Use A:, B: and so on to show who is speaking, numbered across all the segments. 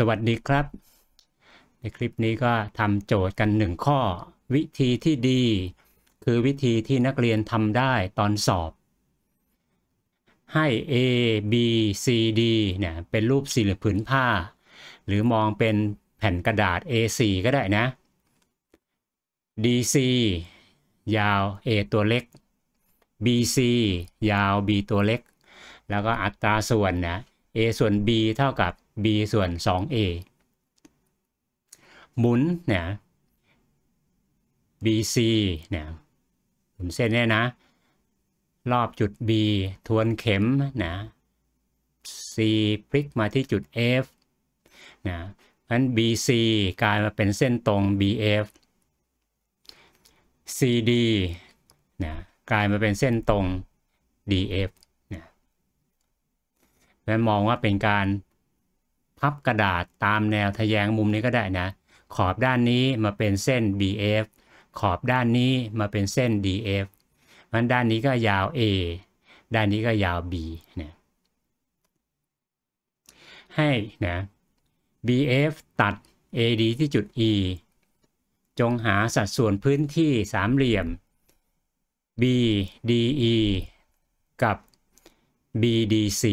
A: สวัสดีครับ ในคลิปนี้ก็ทำโจทย์กันหนึ่งข้อ วิธีที่ดี คือวิธีที่นักเรียนทำได้ตอนสอบ ให้ A B C D เนี่ยเป็นรูปสี่เหลี่ยมผืนผ้า หรือมองเป็นแผ่นกระดาษ A4 ก็ได้นะ DC ยาว A ตัวเล็ก BC ยาว B ตัวเล็ก แล้วก็อัตราส่วนนะ A ส่วน B เท่ากับ b ส่วน 2a หมุนเนี่ย bc เนี่ยหมุนเส้นนี่นะ รอบจุด b ทวนเข็มนะ c พลิกมาที่จุด f นเพราะนั้น bc กลายมาเป็นเส้นตรง bf cd นะกลายมาเป็นเส้นตรง df นะแล้วมองว่าเป็นการพับกระดาษตามแนวทะแยงมุมนี้ก็ได้นะ ขอบด้านนี้มาเป็นเส้น BF ขอบด้านนี้มาเป็นเส้น DF มันด้านนี้ก็ยาว A ด้านนี้ก็ยาว B นะให้นะ BF ตัด AD ที่จุด E จงหาสัดส่วนพื้นที่สามเหลี่ยม BDE กับ BDC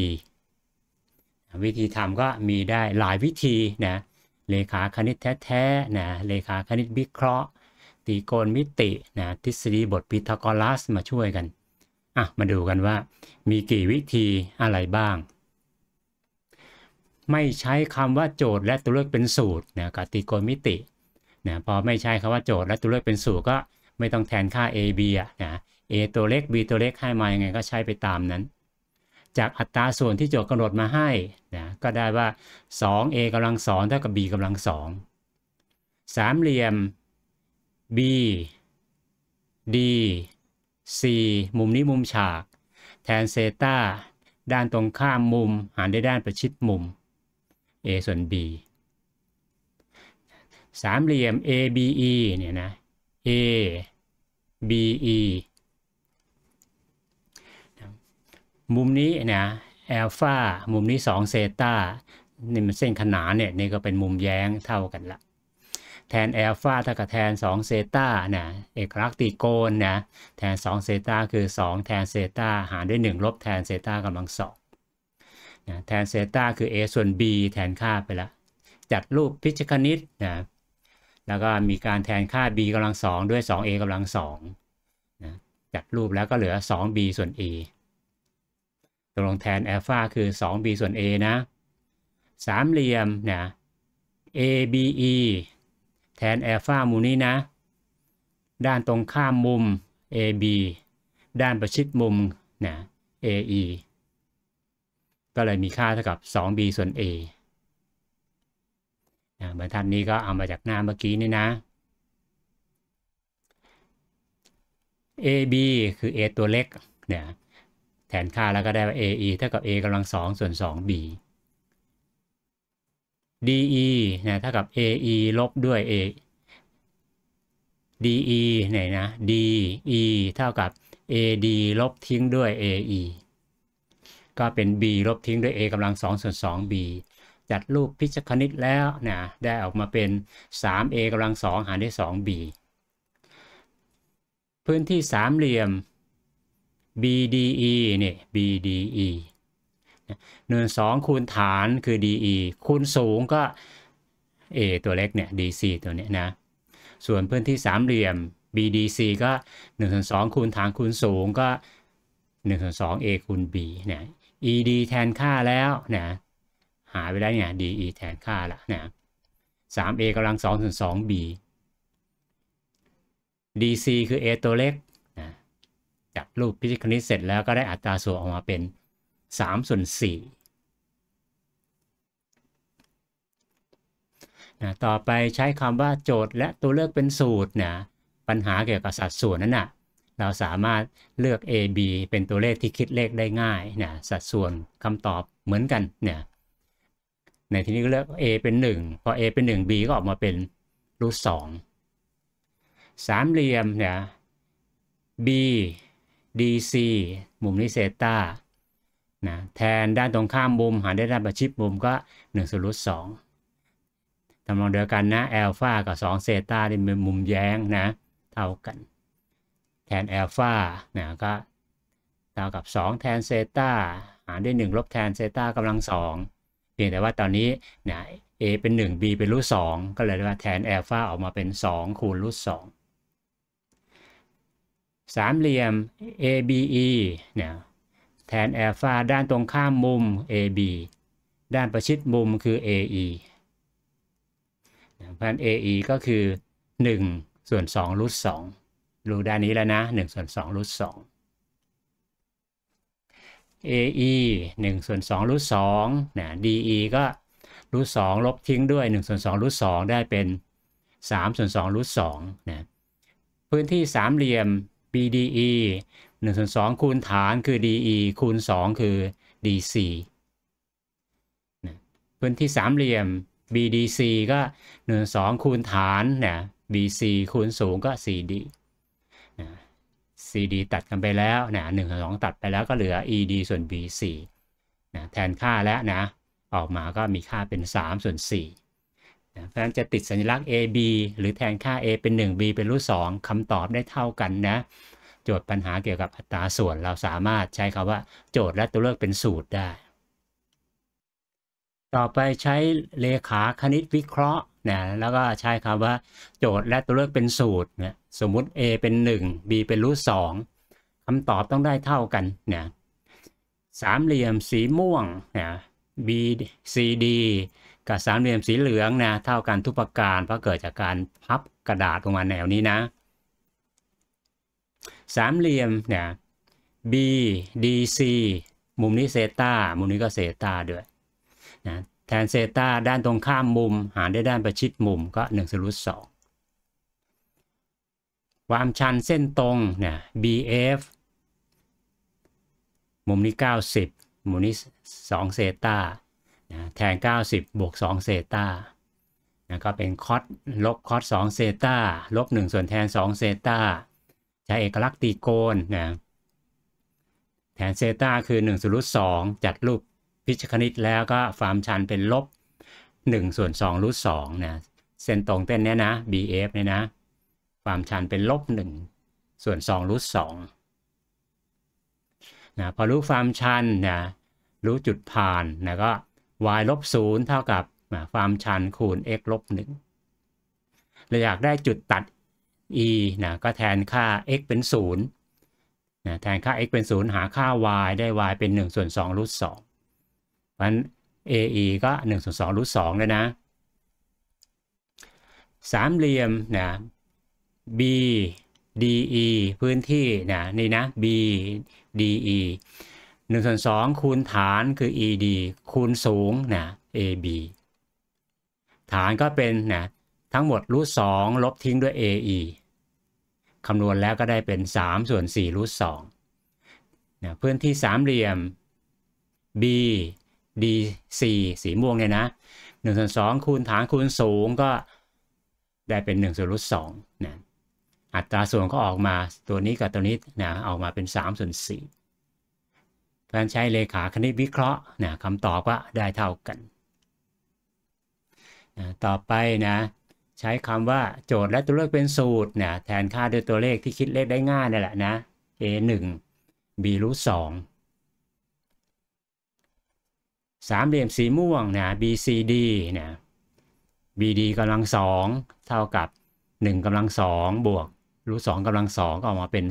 A: วิธีทำก็มีได้หลายวิธีนะ เลขาคณิตแท้ๆนะ เลขาคณิตวิเคราะห์ตีโกณมิตินะทฤษฎีบทพีทากรัสมาช่วยกัน อ่ะมาดูกันว่ามีกี่วิธีอะไรบ้าง ไม่ใช้คำว่าโจทย์และตัวเลือกเป็นสูตรนะกติโกณมิติ นะพอไม่ใช้คำว่าโจทย์และตัวเลือกเป็นสูตรก็ ไม่ต้องแทนค่า a b นะ a ตัวเล็ก b ตัวเล็กให้มายังไงก็ใช้ไปตามนั้นจากอัตราส่วนที่โจทย์กำหนดมาให้นะก็ได้ว่า 2a กำลังสองเท่ากับ b กำลังสองสามเหลี่ยม b d c มุมนี้มุมฉาก แทนเซตาด้านตรงข้ามมุมหารด้วยด้านประชิดมุม a ส่วน b สามเหลี่ยม ABE เนี่ยนะ ABE มุมนี้เนี่ยแอลฟามุมนี้2เซตานี่มันเส้นขนานเนี่ย นี่ก็เป็นมุมแย้งเท่ากันละแทนแอลฟาเท่ากับแทน2เซตาเนี่ยเอกลักษณ์ตีโกนนะแทน2เซตาคือ2แทนเซตาหารด้วย1ลบแทนเซตากำลังสองนะแทนเซตาคือ a ส่วน b แทนค่าไปละ จัดรูปพิจคณิตนะ แล้วก็มีการแทนค่า b กำลังสองด้วย 2a กำลังสองนะจัดรูปแล้วก็เหลือ 2b ส่วน a ตกลงแทนอัลฟาคือ 2b ส่วน a นะ สามเหลี่ยมนะ ABE แทนอัลฟามุมนี้นะ ด้านตรงข้ามมุม AB ด้านประชิดมุมนะ AE ก็เลยมีค่าเท่ากับ 2b ส่วน a นะบรรทัดนี้ก็เอามาจากหน้าเมื่อกี้นี่นะ AB คือ A ตัวเล็กเนี่ยแทนค่าแล้วก็ได้ว่า AE เท่ากับ A กำลังสองส่วน 2B DE นะเท่ากับ AE ลบด้วย A DE ไหนนะ DE เท่ากับ AD ลบทิ้งด้วย AE ก็เป็น B ลบทิ้งด้วย A กำลังสองส่วน 2B จัดรูปพิจคณิตแล้วนะได้ออกมาเป็น 3A กำลังสองหารด้วย 2B พื้นที่สามเหลี่ยม BDE เนี่ย BDE หนึ่วสองคูณฐานคือ DE คูณสูงก็ A ตัวเล็กเนี่ย DC ตัวเนี้ยนะ ส่วนพื้นที่สามเหลี่ยม BDC ก็1ส่วนงคูณฐานคูณสูงก็1ส่วนง A คูณ B เนี่ย ED แทนค่าแล้วนะหาไปได้เนี่ย DE แทนค่าละนะ 3A กำลัง2ส่วน 2B DC คือ A ตัวเล็กจัดรูปพิธีคณิตเสร็จแล้วก็ได้อัตราส่วนออกมาเป็น 3 ส่วน4นะต่อไปใช้คำว่าโจทย์และตัวเลือกเป็นสูตรนะปัญหาเกี่ยวกับสัดส่วนนั้นนะะเราสามารถเลือก A B เป็นตัวเลขที่คิดเลขได้ง่ายนะสัดส่วนคำตอบเหมือนกันเนี่ยในที่นี้ก็เลือก A เป็น 1 พอ A เป็น 1 B ก็ออกมาเป็น รูทสองสามเหลี่ยมเนี่ย B DC มุมนี้เซตานะแทนด้านตรงข้ามมุมหารได้ด้านประชิดมุมก็ 1ส่วนรูทสองทำลองเดียวกันนะแอลฟากับ2เซตาที่เป็นมุมแย้งนะ เท่ากัน แทนแอลฟานะก็ เท่ากับ 2 แทนเซตาหารด้วย1ลบแทนเซตากำลังสองเพียงแต่ว่าตอนนี้นะ a เป็น1 b เป็นรูทสองก็เลยเรียกว่าแทนแอลฟาออกมาเป็น 2คูณรูทสองสามเหลี่ยม ABE เนี่ยแทนแอลฟาด้านตรงข้ามมุม AB ด้านประชิดมุมคือ AE เพราะนั้น AE ก็คือ1ส่วน2รูท2รู้ด้านนี้แล้วนะ1ส่วน2รูท2 AE 1ส่วน2รูท2นะ DE ก็รูท2ลบทิ้งด้วย1ส่วน2รูท2ได้เป็น3ส่วน2รูท2นะพื้นที่สามเหลี่ยม BDE 1ส่วน2คูณฐานคือ DE คูณ2คือ DC พื้นที่สามเหลี่ยม BDC ก็1ส่วน2คูณฐานเนี่ย BC คูณสูงก็ CD CD ตัดกันไปแล้วนะ1ส่วน2ตัดไปแล้วก็เหลือ ED ส่วน BC นะแทนค่าแล้วนะ ออกมาก็มีค่าเป็น3ส่วน4เพราะฉะนั้นจะติดสัญลักษณ์ AB หรือแทนค่า A เป็น 1B เป็นรูท2คำตอบได้เท่ากันนะโจทย์ปัญหาเกี่ยวกับอัตราส่วน เราสามารถใช้คำว่าโจทย์และตัวเลือกเป็นสูตรได้ ต่อไปใช้เลขาคณิตวิเคราะห์นะแล้วก็ใช้คำว่าโจทย์และตัวเลือกเป็นสูตรนะสมมุติ A เป็น 1 B เป็นรูทสองคำตอบต้องได้เท่ากันนะสามเหลี่ยมสีม่วงนะ BCD กับสามเหลี่ยมสีเหลืองนะเท่ากันทุกประการเพราะเกิดจากการพับกระดาษลงมาแนวนี้นะสามเหลี่ยมเนี่ย BDC มุมนี้เซตามุมนี้ก็เซตาด้วยนะแทนเซตาด้านตรงข้ามมุมหารด้วยด้านประชิดมุมก็ 1ส่วนรูทสองความชันเส้นตรงเนี่ย BF มุมนี้ 90มุนนี้2เซตาแทน 90 บวก2เซตาก็เป็นคอสลบคอส2เซตาลบ 1 ส่วนแทน2เซตาใช้เอกลักษณ์ตีโกนนะแทนเซตาคือ 1ส่วนรูทสจัดรูปพิชคณิตแล้วก็ความชันเป็นลบ 1 ส่วน2รูทสนะเส้นตรงเต้นเนี้ยนะ BF เนี่ยนะความชันเป็นลบ 1 ส่วน2รูท2นะพอรู้ความชันนะรู้จุดผ่านนะก็ y ลบศูนย์เท่ากับความชันคูณ x ลบหนึ่งเราอยากได้จุดตัด e นะก็แทนค่า x เป็นศูนย์ะแทนค่า x เป็นศูนย์หาค่า y ได้ y เป็น1ส่วน2รูทสองเพราะนั้น ae ก็1ส่วน2รูทสองเลยนะ สามเหลี่ยมนะ b DE พื้นที่นะนี่นะ B DE 1ส่วน2คูณฐานคือ ED คูณสูงนะ AB ฐานก็เป็นนะทั้งหมดรูท2ลบทิ้งด้วย AE คำนวณแล้วก็ได้เป็น3ส่วน4รูท2นะพื้นที่สามเหลี่ยม B DC สีม่วงเนี่ยนะ1ส่วน2คูณฐานคูณสูงก็ได้เป็น1ส่วนรูท2นะอัตราส่วนก็ออกมาตัวนี้กับตัวนี้นะออกมาเป็น3ส่วน4การนใช้เลขาคณิตวิเคราะห์นะคำตอบก็ได้เท่ากันนะต่อไปนะ ใช้คำว่าโจทย์และตัวเลขเป็นสูตรนะแทนค่าด้วยตัวเลขที่คิดเลขได้ง่ายนี่แหละนะ a 1 b รู้สองสามเหลี่ยมสีม่วงนะ BCD นะ BD กำลังสองเท่ากับ 1กำลังสองบวกรูทสองกำลังสองก็ออกมาเป็น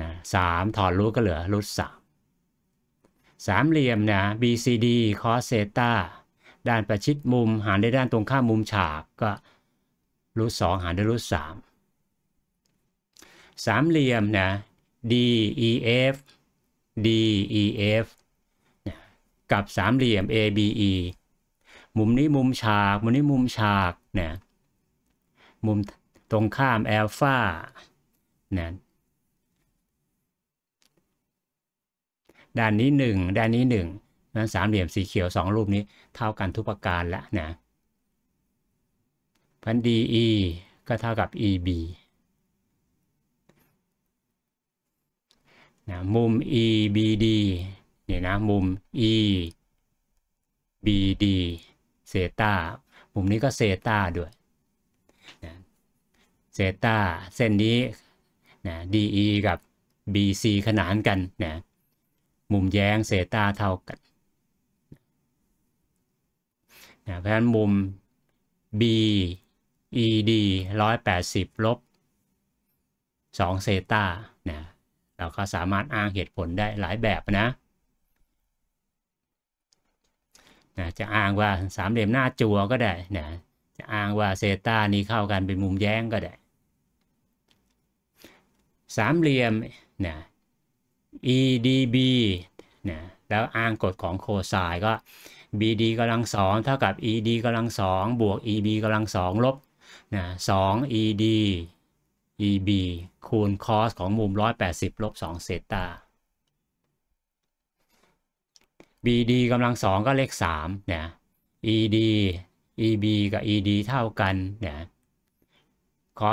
A: นะสามถอดรูทก็เหลือรูทสามสามเหลี่ยมนะ BCD cos เซตาด้านประชิดมุมหารด้วยด้านตรงข้ามมุมฉากก็รูทสองหารด้วยรูทสามสามเหลี่ยมนะ DEF DEF กับสามเหลี่ยม ABE มุมนี้มุมฉากมุมนี้มุมฉากนะมุมตรงข้ามแอลฟานะด้านนี้หนึ่ง ด้านนี้หนึ่งนั้นสามเหลี่ยมสีเขียวสองรูปนี้เท่ากันทุกประการแล้วนะพันดีอ e ก็เท่ากับ eb นะมุม ebd เนี่ยนะ มุม ebd เซตา มุมนี้ก็เซตาด้วยนะเซต้าเส้นนี้นะ DE กับ BC ขนานกันนะมุมแย้งเซต้าเท่ากันนะเพราะฉะนั้นมุม BED 180 ลบ2เซต้านะเราก็สามารถอ้างเหตุผลได้หลายแบบนะนะจะอ้างว่าสามเหลี่ยมหน้าจัวก็ได้นะจะอ้างว่าเซต้านี้เข้ากันเป็นมุมแย้งก็ได้สามเหลี่ยมนะ EDB นะแล้วอ้างกฎของโคไซน์ก็ BD กำลังสองเท่ากับ ED กำลังสองบวก EB กำลังสองลบนะสอง ED EB คูณคอสของมุม180 ลบ2เซตา BD กำลังสองก็เลข3นะ ED EB กับ ED เท่ากันนะคอ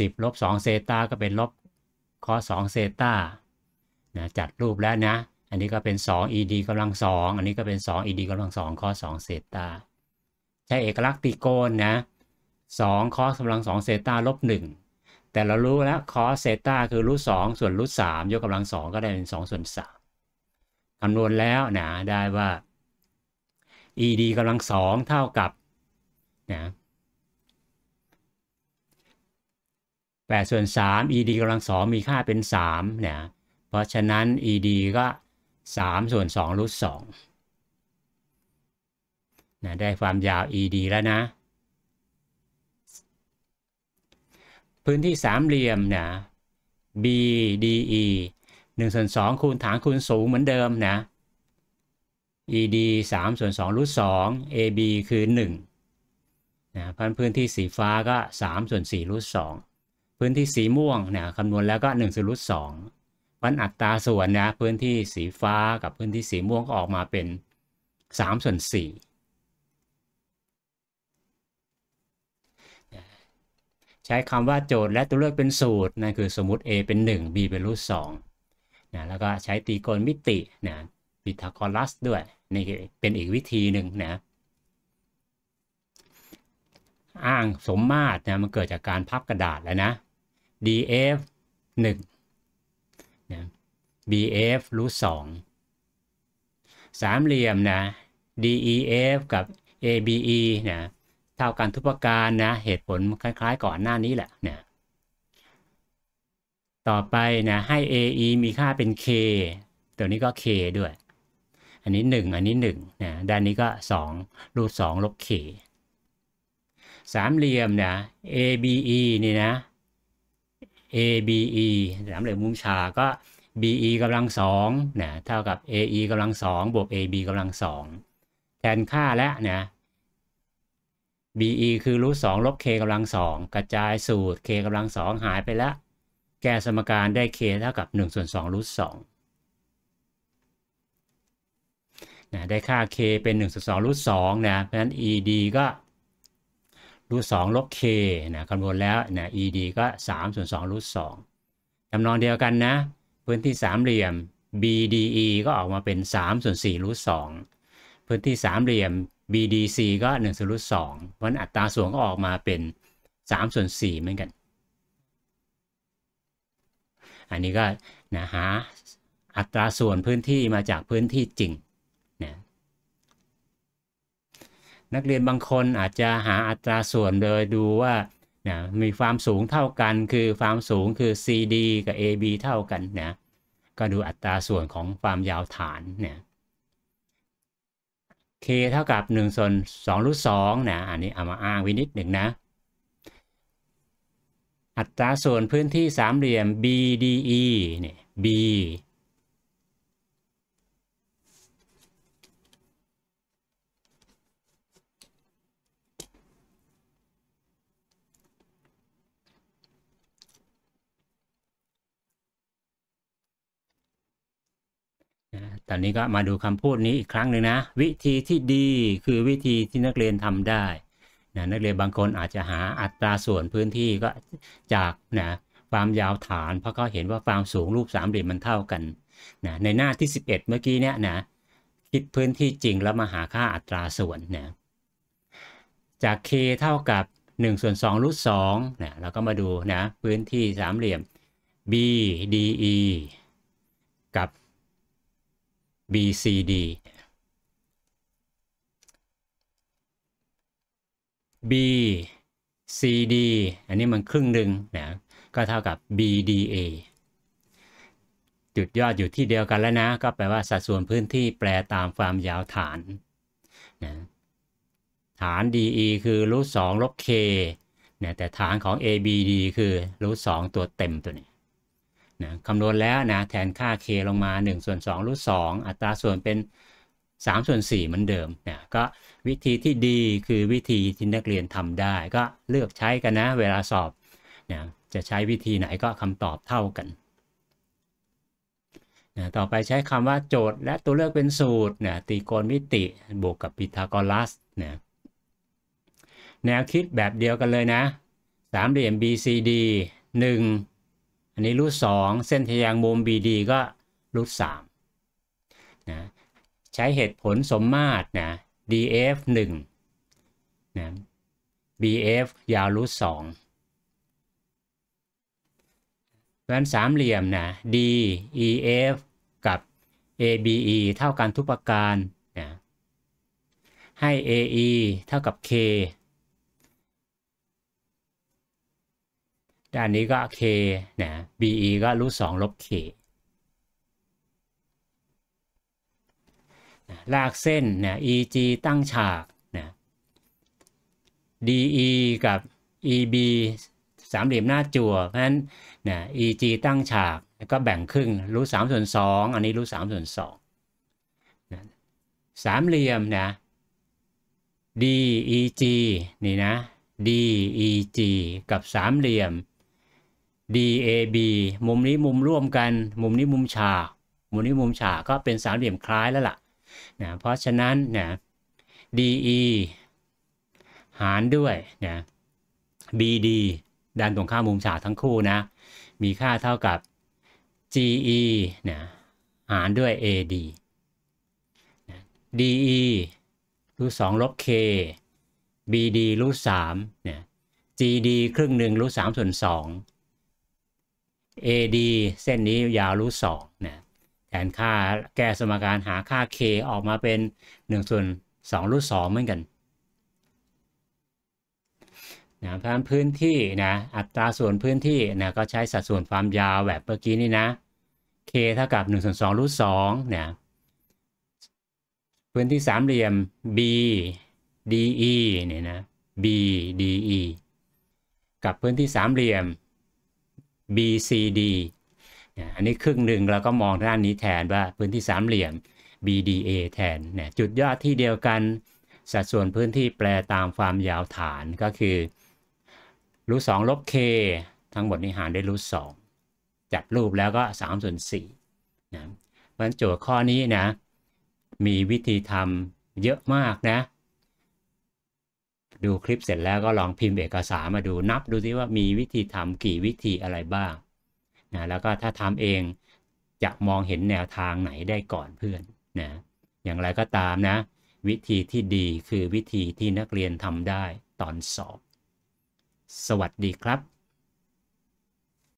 A: ส180 ลบ2เซตาก็เป็นลบ o อ2เซตานะจัดรูปแล้วนะอันนี้ก็เป็น 2 ed กำลัง2อันนี้ก็เป็น2 ed กำลัง2 o อ2เซตาใช้เอกลักษณ์ตรีโกณนะ 2 c อ s กำลัง2เซตาลบ1แต่เรารู้แล้ว o อเซตาคือรูท2ส่วนรูท3ยกกำลัง2ก็ได้เป็น2ส่วน3คำนวณแล้วนะได้ว่า ed กำลัง2เท่ากับนะ8ส่วน3 ed กำลังสองมีค่าเป็น3เนี่ยเพราะฉะนั้น ed ก็ 3 ส่วน2รูท2นะ ได้ความยาว ed แล้วนะ พื้นที่สามเหลี่ยมนะ bde 1ส่วน2คูณฐานคูณสูงเหมือนเดิมนะ ed 3ส่วน2รูท2 ab คือ1นะพันพื้นที่สีฟ้าก็ 3 ส่วน4รูท2พื้นที่สีม่วงเนี่ยคำนวณแล้วก็1นึ่งส่วนรูทสองวันอัตราส่วนนะพื้นที่สีฟ้ากับพื้นที่สีม่วง ก็ออกมาเป็น 3 ส่วน 4 ใช้คำว่าโจทย์และตัวเลือกเป็นสูตร นั่นคือสมมติ A เป็น 1 B เป็นรูทสองนะแล้วก็ใช้ตีโกณมิตินะพิทาโกรัสด้วยนี่เป็นอีกวิธีหนึ่งนะอ้างสมมาตรนะมันเกิดจากการพับกระดาษแล้วนะ df 1น bf รูทสองสามเหลี่ยมนะ def กับ abe นะเท่ากันทุกประการนะเหตุผลคล้ายๆก่อนหน้านี้แหละนะต่อไปนะให้ ae มีค่าเป็น k ตัวนี้ก็ k ด้วย อันนี้ 1 อันนี้1นะด้านนี้ก็2รูท2ลบ k สามเหลี่ยมนะ abe นี่นะ ABE สามเหลี่ยมมุมฉากก็ BE กำลังสองนะเท่ากับ AE กำลังสองบวก AB กำลังสองแทนค่าแล้วนะ BE คือรูทสองลบ K กำลังสองกระจายสูตร K กำลังสองหายไปแล้ว แก้สมการได้ K เท่ากับ1ส่วน2รูทสองนะได้ค่า K เป็น1ส่วน2รูทสองนะเพราะฉะนั้น ED ก็รูทสองลบ k นะคำนวณแล้วนะ ed ก็3ส่วน2รูทสองจำนองเดียวกันนะ พื้นที่สามเหลี่ยม bde ก็ออกมาเป็น3ส่วน4รูทสองพื้นที่สามเหลี่ยม bdc ก็1ส่วนรูทสองเพรันอัตราส่วนก็ออกมาเป็น3ส่วน4เหมือนกัน อันนี้ก็นะหาอัตราส่วนพื้นที่มาจากพื้นที่จริงนักเรียนบางคนอาจจะหาอัตราส่วนโดยดูว่านียมีความสูงเท่ากันคือความสูงคือ CD กับ AB เท่ากันนะก็ดูอัตราส่วนของความยาวฐานเนี่ย K เท่ากับ 1 ส่วน2รูท2นะอันนี้เอามาอ้างวินิดหนึ่งนะ อัตราส่วนพื้นที่สามเหลี่ยม BDE เนี่ย B ตอนนี้ก็มาดูคำพูดนี้อีกครั้งหนึ่งนะ วิธีที่ดีคือวิธีที่นักเรียนทำได้นะนักเรียนบางคนอาจจะหาอัตราส่วนพื้นที่ก็จากนะความยาวฐานเพราะเขาเห็นว่าความสูงรูปสามเหลี่ยมมันเท่ากันนะในหน้าที่ 11 เมื่อกี้เนี่ยนะคิดพื้นที่จริงแล้วมาหาค่าอัตราส่วนนะจาก k เท่ากับ1ส่วน2รูท2นะเราก็มาดูนะพื้นที่สามเหลี่ยม BDE กับ BCD BCD อันนี้มันครึ่งหนึ่งนะ ก็เท่ากับ BDA จุดยอดอยู่ที่เดียวกันแล้วนะ ก็แปลว่าสัดส่วนพื้นที่แปลตามความยาวฐานนะฐาน DE คือรูทสองลบ K นะแต่ฐานของ ABD คือรูทสองตัวเต็มตัวนี้นะคำนวณแล้วนะแทนค่า k ลงมา 1 ส่วน2รูท2อัตราส่วนเป็น 3 ส่วน4เหมือนเดิมนะก็วิธีที่ดีคือวิธีที่นักเรียนทำได้ก็เลือกใช้กันนะเวลาสอบนะจะใช้วิธีไหนก็คำตอบเท่ากันนะต่อไปใช้คำว่าโจทย์และตัวเลือกเป็นสูตรนะตีโกณมิติบวกกับพีทาโกรัสนะแนวคิดแบบเดียวกันเลยนะสามเหลี่ยม BCD 1อันนี้รูทสองเส้นทะแยงมุม BD ก็รูทสามนะใช้เหตุผลสมมาตรนะ DF 1นะ BF ยาวรูทสองเพราะฉะนั้นสามเหลี่ยมนะ DEF กับ ABE เท่ากันทุกประการนะให้ AE เท่ากับ K อันนี้ก็ k นะ be ก็รูทสองลบ k นะลากเส้นนะ eg ตั้งฉากนะ de กับ eb สามเหลี่ยมหน้าจั่ว เพราะฉะนั้นนะ eg ตั้งฉากก็แบ่งครึ่งรูทสามส่วนสองอันนี้รูทสามส่วนสองนะสามเหลี่ยมนะ DEG นี่นะ DEG กับสามเหลี่ยม DAB มุมนี้มุมร่วมกันมุมนี้มุมฉาก มุมนี้มุมฉากก็เป็นสามเหลี่ยมคล้ายแล้วล่ะนะเพราะฉะนั้นนะ DE หารด้วยนะ BD ด้านตรงข้ามมุมฉากทั้งคู่นะมีค่าเท่ากับ GE นะหารด้วย AD DE รูทสองลบ K BD รูทสามเนี่ย GD ครึ่งหนึ่งรูทสามส่วนสอง AD เส้นนี้ยาวรูทสองนะแทนค่าแก้สมการหาค่า k ออกมาเป็น1ส่วน2รูทสองเหมือนกันนะเพพื้นที่นะอัตราส่วนพื้นที่นะก็ใช้สัดส่วนความยาวแบบเมื่อกี้นี่นะ k เท่ากับ1ส่วน2รูทสองนะพื้นที่สามเหลี่ยม b DE เนี่ยนะ BDE กับพื้นที่สามเหลี่ยม B C D อันนี้ครึ่งหนึ่งเราก็มองด้านนี้แทนว่าพื้นที่สามเหลี่ยม BDA แทน จุดยอดที่เดียวกันสัดส่วนพื้นที่แปลตามความยาวฐานก็คือรูทสองลบ k ทั้งหมดนี้หารด้วยรูทสองจัดรูปแล้วก็3ส่วน4นะเพราะโจทย์ข้อนี้นะ มีวิธีทำเยอะมากนะดูคลิปเสร็จแล้วก็ลองพิมพ์เอกสารมาดูนับดูซิว่ามีวิธีทำกี่วิธีอะไรบ้างนะแล้วก็ถ้าทำเองจะมองเห็นแนวทางไหนได้ก่อนเพื่อนนะอย่างไรก็ตามนะ วิธีที่ดีคือวิธีที่นักเรียนทำได้ตอนสอบ สวัสดีครับ